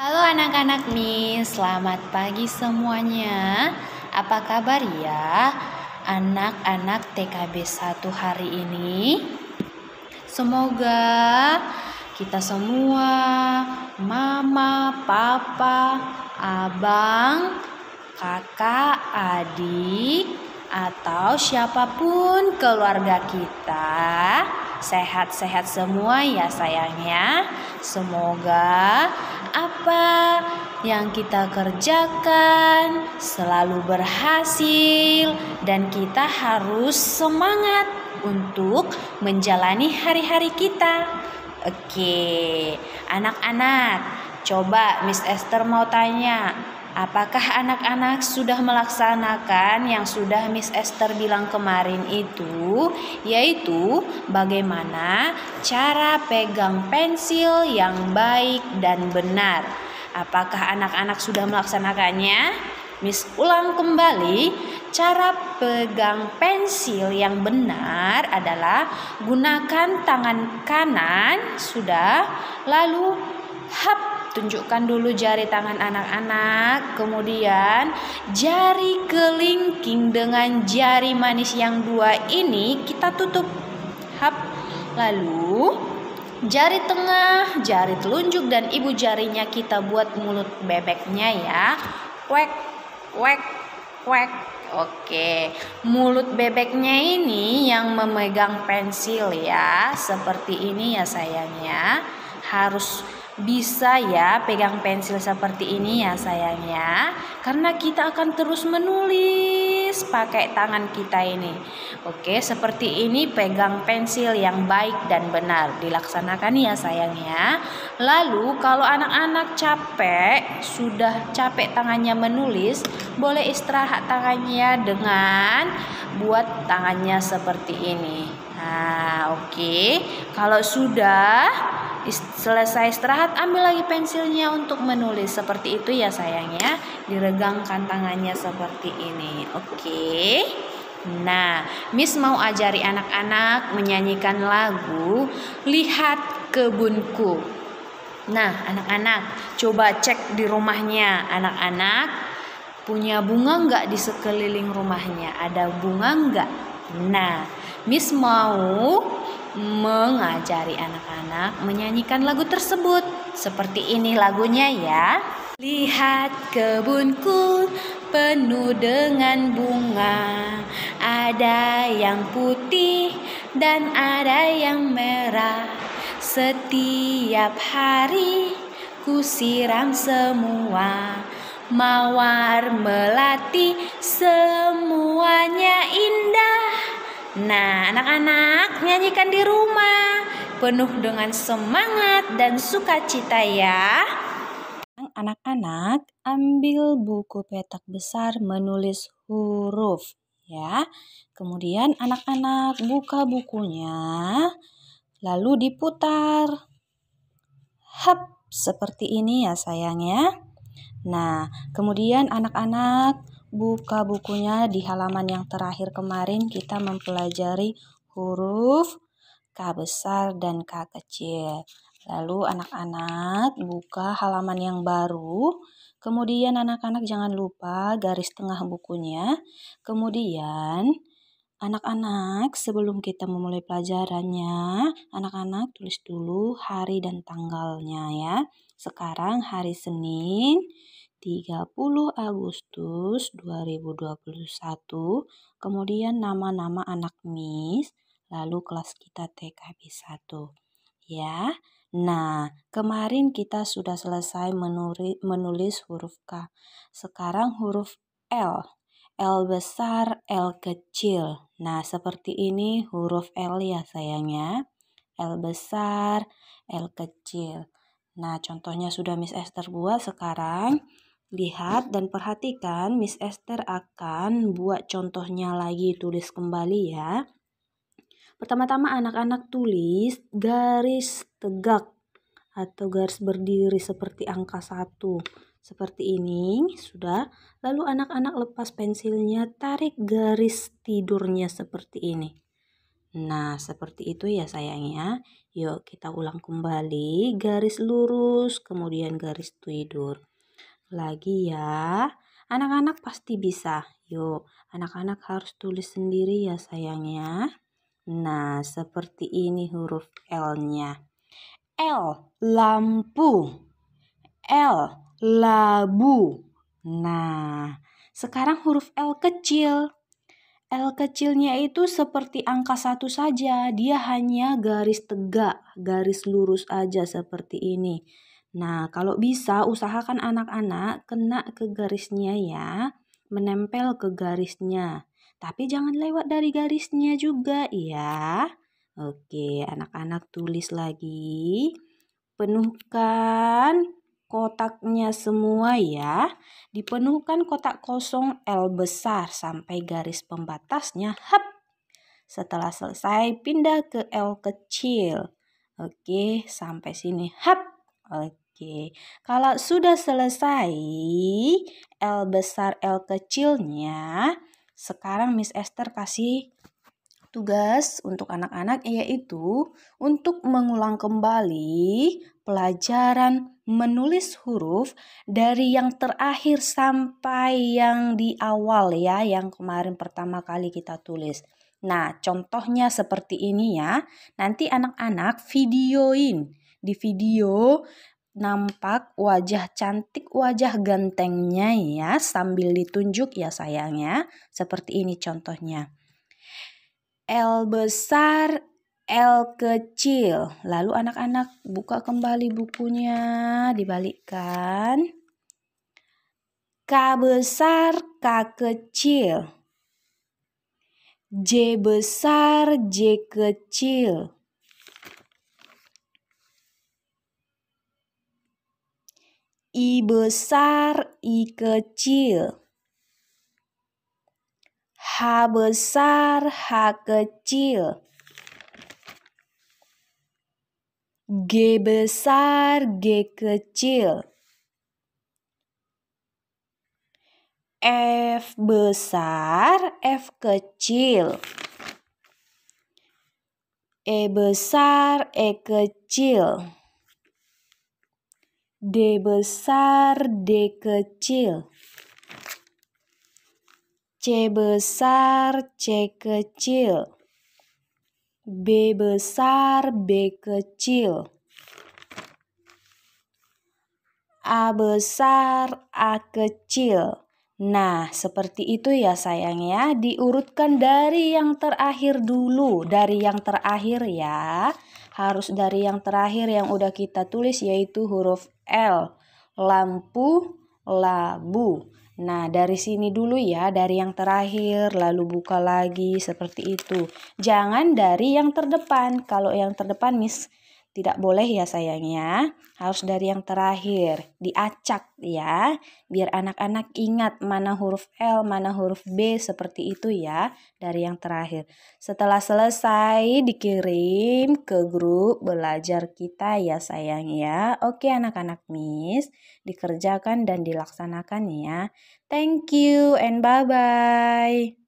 Halo anak-anak nih, selamat pagi semuanya. Apa kabar ya anak-anak TKB 1 hari ini? Semoga kita semua, mama, papa, abang, kakak, adik, atau siapapun keluarga kita sehat-sehat semua ya sayangnya. Semoga apa yang kita kerjakan selalu berhasil, dan kita harus semangat untuk menjalani hari-hari kita. Oke, anak-anak, coba Miss Esther mau tanya, Apakah anak-anak sudah melaksanakan yang sudah Miss Esther bilang kemarin itu, yaitu bagaimana cara pegang pensil yang baik dan benar? Apakah anak-anak sudah melaksanakannya? Miss ulang kembali, cara pegang pensil yang benar adalah gunakan tangan kanan, sudah, lalu hap tunjukkan dulu jari tangan anak-anak, kemudian jari kelingking dengan jari manis yang dua ini kita tutup. Hap. Lalu jari tengah, jari telunjuk dan ibu jarinya kita buat mulut bebeknya ya. Wek, wek, wek. Oke, mulut bebeknya ini yang memegang pensil ya, seperti ini ya sayangnya. Harus bisa ya pegang pensil seperti ini ya sayangnya karena kita akan terus menulis pakai tangan kita ini oke seperti ini pegang pensil yang baik dan benar dilaksanakan ya sayangnya lalu kalau anak-anak capek sudah capek tangannya menulis boleh istirahat tangannya dengan buat tangannya seperti ini nah oke kalau sudah Selesai istirahat, ambil lagi pensilnya untuk menulis. Seperti itu ya sayangnya. Diregangkan tangannya seperti ini. Oke. Nah, Miss mau ajari anak-anak menyanyikan lagu Lihat Kebunku. Nah, anak-anak, coba cek di rumahnya. Anak-anak punya bunga nggak di sekeliling rumahnya? Ada bunga nggak? Nah, Miss mau mengajari anak-anak menyanyikan lagu tersebut. Seperti ini lagunya ya. Lihat kebunku penuh dengan bunga. Ada yang putih dan ada yang merah. Setiap hari ku siram semua. Mawar melati semuanya indah. Nah, anak-anak nyanyikan di rumah penuh dengan semangat dan sukacita ya. Anak-anak ambil buku petak besar menulis huruf ya. Kemudian anak-anak buka bukunya lalu diputar. Hap seperti ini ya sayangnya. Nah, kemudian anak-anak buka bukunya di halaman yang terakhir kemarin kita mempelajari huruf K besar dan K kecil. Lalu anak-anak buka halaman yang baru. Kemudian anak-anak jangan lupa garis tengah bukunya. Kemudian anak-anak sebelum kita memulai pelajarannya, anak-anak tulis dulu hari dan tanggalnya ya. Sekarang hari Senin 30 Agustus 2021, kemudian nama-nama anak Miss, lalu kelas kita TKB 1. Ya, Nah, kemarin kita sudah selesai menulis huruf K. Sekarang huruf L. L besar, L kecil. Nah, seperti ini huruf L ya sayangnya. L besar, L kecil. Nah, contohnya sudah Miss Esther buat sekarang. Lihat dan perhatikan Miss Esther akan buat contohnya lagi tulis kembali ya. Pertama-tama anak-anak tulis garis tegak atau garis berdiri seperti angka satu, Seperti ini, sudah. Lalu anak-anak lepas pensilnya, tarik garis tidurnya seperti ini. Nah, seperti itu ya sayangnya. Yuk kita ulang kembali garis lurus, kemudian garis tidur lagi ya. Anak-anak pasti bisa. Yuk, anak-anak harus tulis sendiri ya sayangnya. Nah, seperti ini huruf L-nya. L, lampu. L, labu. Nah, sekarang huruf L kecil. L kecilnya itu seperti angka satu saja. Dia hanya garis tegak, garis lurus aja seperti ini. Nah, kalau bisa usahakan anak-anak kena ke garisnya ya, menempel ke garisnya. Tapi jangan lewat dari garisnya juga ya. Oke, anak-anak tulis lagi. Penuhkan kotaknya semua ya. Dipenuhkan kotak kosong L besar sampai garis pembatasnya. Hap. Setelah selesai, pindah ke L kecil. Oke, sampai sini. Hap. Oke, kalau sudah selesai L besar L kecilnya, sekarang Miss Esther kasih tugas untuk anak-anak yaitu untuk mengulang kembali pelajaran menulis huruf dari yang terakhir sampai yang di awal ya yang kemarin pertama kali kita tulis. Nah, contohnya seperti ini ya. Nanti anak-anak videoin di video nampak wajah cantik wajah gantengnya ya sambil ditunjuk ya sayangnya. Seperti ini contohnya. L besar, L kecil. Lalu anak-anak buka kembali bukunya, dibalikkan. K besar, K kecil. J besar, J kecil. I besar, I kecil. H besar, H kecil. G besar, G kecil. F besar, F kecil. E besar, E kecil. D besar, D kecil. C besar, C kecil. B besar, B kecil. A besar, A kecil. Nah, seperti itu ya sayang ya. Diurutkan dari yang terakhir dulu, dari yang terakhir ya harus dari yang terakhir yang udah kita tulis yaitu huruf L. Lampu, labu. Nah, dari sini dulu ya, dari yang terakhir, lalu buka lagi, seperti itu. Jangan dari yang terdepan. Kalau yang terdepan, Miss, tidak boleh ya sayangnya, harus dari yang terakhir, diacak ya, biar anak-anak ingat mana huruf L, mana huruf B seperti itu ya, dari yang terakhir. Setelah selesai dikirim ke grup belajar kita ya sayang ya. Oke anak-anak Miss, dikerjakan dan dilaksanakan ya. Thank you and bye-bye.